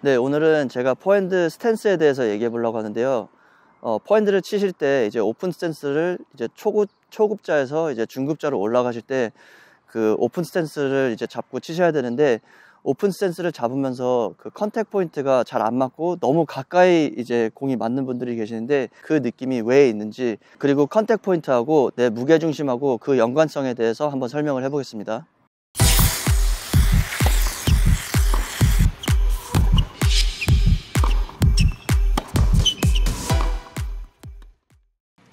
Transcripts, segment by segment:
네, 오늘은 제가 포핸드 스탠스에 대해서 얘기해 보려고 하는데요. 어, 포핸드를 치실 때 이제 오픈 스탠스를 이제 초급, 초급자에서 이제 중급자로 올라가실 때 그 오픈 스탠스를 이제 잡고 치셔야 되는데 오픈 스탠스를 잡으면서 그 컨택 포인트가 잘 안 맞고 너무 가까이 이제 공이 맞는 분들이 계시는데 그 느낌이 왜 있는지 그리고 컨택 포인트하고 내 무게 중심하고 그 연관성에 대해서 한번 설명을 해보겠습니다.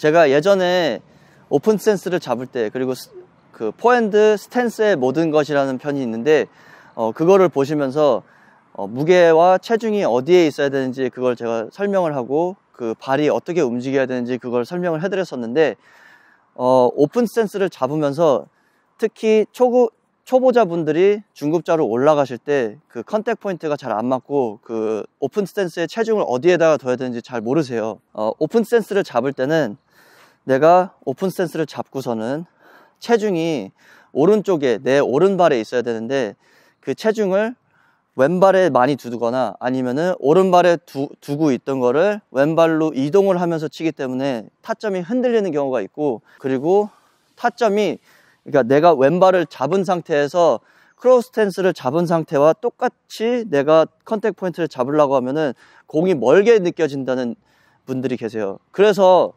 제가 예전에 오픈 센스를 잡을 때 그리고 그 포핸드 스탠스의 모든 것이라는 편이 있는데 어, 그거를 보시면서 어, 무게와 체중이 어디에 있어야 되는지 그걸 제가 설명을 하고 그 발이 어떻게 움직여야 되는지 그걸 설명을 해드렸었는데 어, 오픈 센스를 잡으면서 특히 초보 초보자분들이 중급자로 올라가실 때 그 컨택 포인트가 잘 안 맞고 그 오픈 센스의 체중을 어디에다가 둬야 되는지 잘 모르세요. 어, 오픈 센스를 잡을 때는 내가 오픈 센스를 잡고서는 체중이 오른쪽에 내 오른발에 있어야 되는데 그 체중을 왼발에 많이 두거나 아니면은 오른발에 두, 두고 있던 거를 왼발로 이동을 하면서 치기 때문에 타점이 흔들리는 경우가 있고 그리고 타점이 그러니까 내가 왼발을 잡은 상태에서 크로스 텐스를 잡은 상태와 똑같이 내가 컨택 포인트를 잡으려고 하면은 공이 멀게 느껴진다는 분들이 계세요. 그래서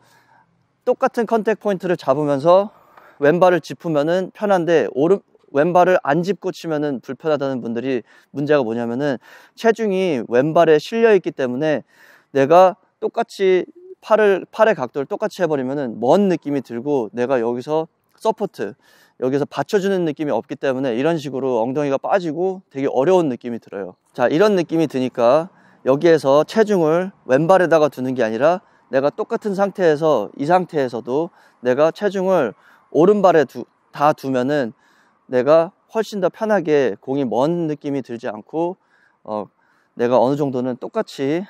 똑같은 컨택 포인트를 잡으면서 왼발을 짚으면은 편한데 오른 왼발을 안 짚고 치면은 불편하다는 분들이 문제가 뭐냐면은 체중이 왼발에 실려 있기 때문에 내가 똑같이 팔을 팔의 각도를 똑같이 해버리면은 먼 느낌이 들고 내가 여기서 서포트 여기서 받쳐주는 느낌이 없기 때문에 이런 식으로 엉덩이가 빠지고 되게 어려운 느낌이 들어요 자 이런 느낌이 드니까 여기에서 체중을 왼발에다가 두는 게 아니라 내가 똑같은 상태에서 이 상태에서도 내가 체중을 오른발에 두, 다 두면은 내가 훨씬 더 편하게 공이 먼 느낌이 들지 않고 어, 내가 어느 정도는 똑같이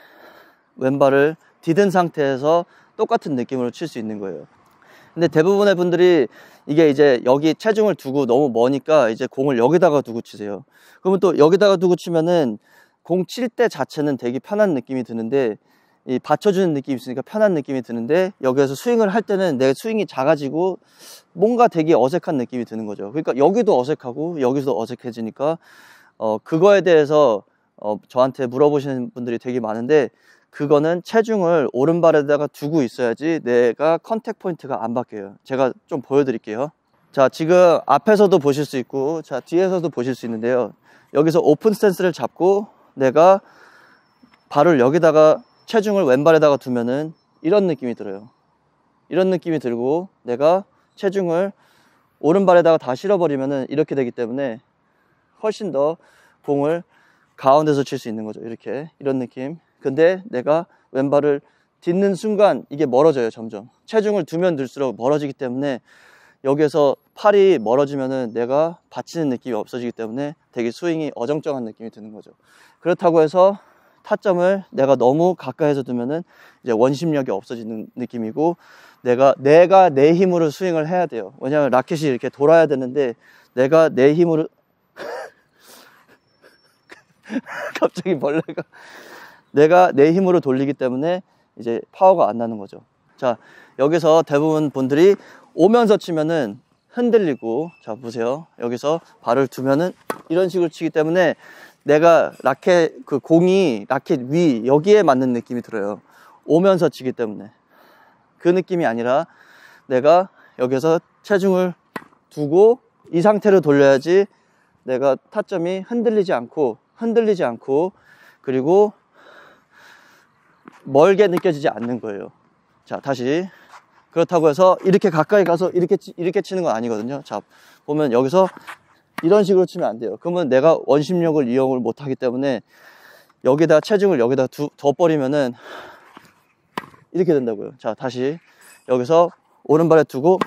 왼발을 디든 상태에서 똑같은 느낌으로 칠 수 있는 거예요. 근데 대부분의 분들이 이게 이제 여기 체중을 두고 너무 머니까 이제 공을 여기다가 두고 치세요. 그러면 또 여기다가 두고 치면은 공 칠 때 자체는 되게 편한 느낌이 드는데 이 받쳐주는 느낌이 있으니까 편한 느낌이 드는데 여기에서 스윙을 할 때는 내 스윙이 작아지고 뭔가 되게 어색한 느낌이 드는 거죠 그러니까 여기도 어색하고 여기서도 어색해지니까 어 그거에 대해서 어 저한테 물어보시는 분들이 되게 많은데 그거는 체중을 오른발에다가 두고 있어야지 내가 컨택 포인트가 안 바뀌어요 제가 좀 보여드릴게요 자 지금 앞에서도 보실 수 있고 자 뒤에서도 보실 수 있는데요 여기서 오픈 스탠스를 잡고 내가 발을 여기다가 체중을 왼발에다가 두면은 이런 느낌이 들어요. 이런 느낌이 들고 내가 체중을 오른발에다가 다 실어버리면은 이렇게 되기 때문에 훨씬 더 공을 가운데서 칠 수 있는 거죠. 이렇게 이런 느낌. 근데 내가 왼발을 딛는 순간 이게 멀어져요. 점점 체중을 두면 들수록 멀어지기 때문에 여기에서 팔이 멀어지면은 내가 받치는 느낌이 없어지기 때문에 되게 스윙이 어정쩡한 느낌이 드는 거죠. 그렇다고 해서 타점을 내가 너무 가까이서 두면은 이제 원심력이 없어지는 느낌이고 내가 내가 내 힘으로 스윙을 해야 돼요. 왜냐하면 라켓이 이렇게 돌아야 되는데 내가 내 힘으로 갑자기 벌레가 내가 내 힘으로 돌리기 때문에 이제 파워가 안 나는 거죠. 자 여기서 대부분 분들이 오면서 치면은 흔들리고 자 보세요 여기서 발을 두면은 이런 식으로 치기 때문에 내가 라켓 그 공이 라켓 위 여기에 맞는 느낌이 들어요. 오면서 치기 때문에 그 느낌이 아니라 내가 여기서 체중을 두고 이 상태로 돌려야지 내가 타점이 흔들리지 않고 흔들리지 않고 그리고 멀게 느껴지지 않는 거예요. 자 다시 그렇다고 해서 이렇게 가까이 가서 이렇게 이렇게 치는 건 아니거든요. 자 보면 여기서 이런 식으로 치면 안 돼요. 그러면 내가 원심력을 이용을 못하기 때문에 여기다 체중을 여기다 두, 더 버리면은 이렇게 된다고요. 자 다시 여기서 오른발에 두고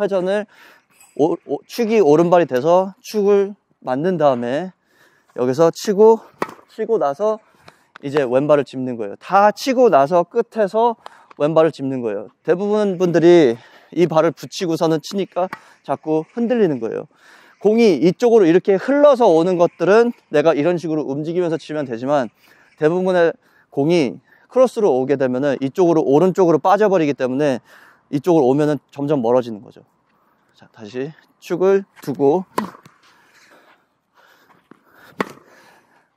회전을 오, 오, 축이 오른발이 돼서 축을 만든 다음에 여기서 치고 치고 나서 이제 왼발을 짚는 거예요. 다 치고 나서 끝에서 왼발을 짚는 거예요. 대부분 분들이 이 발을 붙이고서는 치니까 자꾸 흔들리는 거예요. 공이 이쪽으로 이렇게 흘러서 오는 것들은 내가 이런 식으로 움직이면서 치면 되지만 대부분의 공이 크로스로 오게 되면은 이쪽으로 오른쪽으로 빠져버리기 때문에 이쪽으로 오면은 점점 멀어지는 거죠. 자, 다시 축을 두고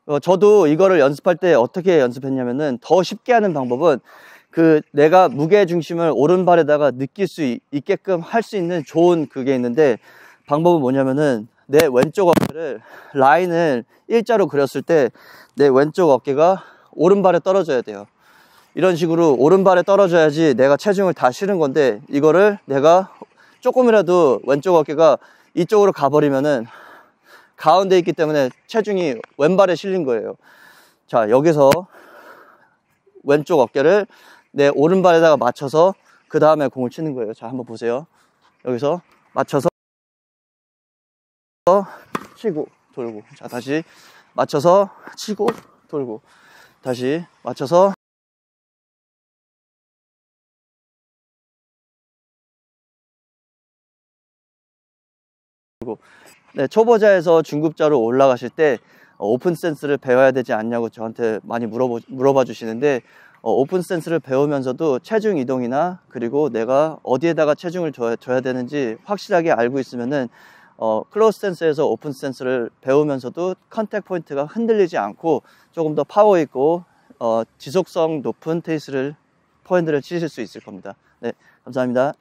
어, 저도 이거를 연습할 때 어떻게 연습했냐면은 더 쉽게 하는 방법은 그 내가 무게 중심을 오른발에다가 느낄 수 있게끔 할 수 있는 좋은 그게 있는데 방법은 뭐냐면은 내 왼쪽 어깨를 라인을 일자로 그렸을 때 내 왼쪽 어깨가 오른발에 떨어져야 돼요. 이런 식으로 오른발에 떨어져야지 내가 체중을 다 실은 건데 이거를 내가 조금이라도 왼쪽 어깨가 이쪽으로 가버리면은 가운데 있기 때문에 체중이 왼발에 실린 거예요. 자, 여기서 왼쪽 어깨를 내 오른발에다가 맞춰서 그 다음에 공을 치는 거예요. 자, 한번 보세요. 여기서 맞춰서 치고 돌고 자 다시 맞춰서 치고 돌고 다시 맞춰서 돌고 네, 초보자에서 중급자로 올라가실 때 어, 오픈 센스를 배워야 되지 않냐고 저한테 많이 물어보, 물어봐 주시는데 어, 오픈 센스를 배우면서도 체중 이동이나 그리고 내가 어디에다가 체중을 줘야, 줘야 되는지 확실하게 알고 있으면은 어, 클로스 센스에서 오픈 센스를 배우면서도 컨택 포인트가 흔들리지 않고 조금 더 파워 있고 어, 지속성 높은 테이스를 포인트를 치실 수 있을 겁니다. 네, 감사합니다.